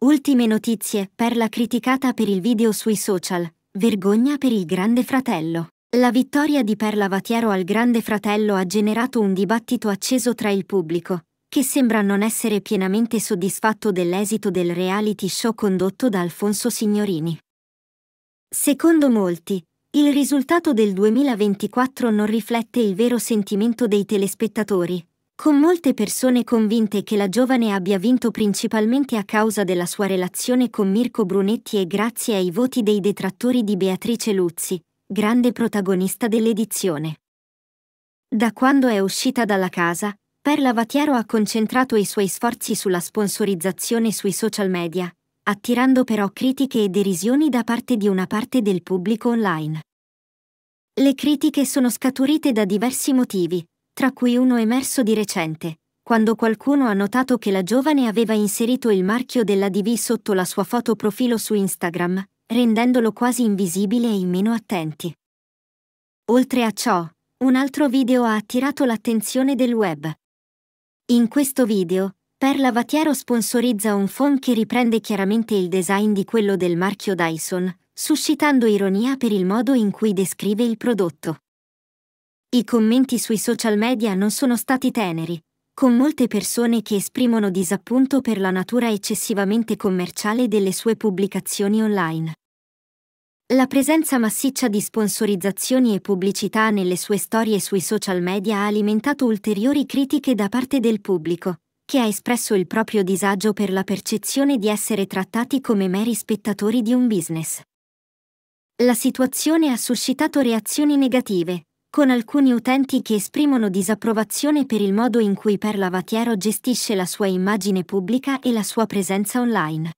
Ultime notizie Perla criticata per il video sui social. Vergogna per il Grande Fratello. La vittoria di Perla Vatiero al Grande Fratello ha generato un dibattito acceso tra il pubblico, che sembra non essere pienamente soddisfatto dell'esito del reality show condotto da Alfonso Signorini. Secondo molti, il risultato del 2024 non riflette il vero sentimento dei telespettatori, con molte persone convinte che la giovane abbia vinto principalmente a causa della sua relazione con Mirko Brunetti e grazie ai voti dei detrattori di Beatrice Luzzi, grande protagonista dell'edizione. Da quando è uscita dalla casa, Perla Vatiero ha concentrato i suoi sforzi sulla sponsorizzazione sui social media, attirando però critiche e derisioni da parte di una parte del pubblico online. Le critiche sono scaturite da diversi motivi, tra cui uno emerso di recente, quando qualcuno ha notato che la giovane aveva inserito il marchio della DV sotto la sua foto profilo su Instagram, rendendolo quasi invisibile e meno attenti. Oltre a ciò, un altro video ha attirato l'attenzione del web. In questo video, Perla Vatiero sponsorizza un phone che riprende chiaramente il design di quello del marchio Dyson, suscitando ironia per il modo in cui descrive il prodotto. I commenti sui social media non sono stati teneri, con molte persone che esprimono disappunto per la natura eccessivamente commerciale delle sue pubblicazioni online. La presenza massiccia di sponsorizzazioni e pubblicità nelle sue storie sui social media ha alimentato ulteriori critiche da parte del pubblico, che ha espresso il proprio disagio per la percezione di essere trattati come meri spettatori di un business. La situazione ha suscitato reazioni negative, con alcuni utenti che esprimono disapprovazione per il modo in cui Perla Vatiero gestisce la sua immagine pubblica e la sua presenza online.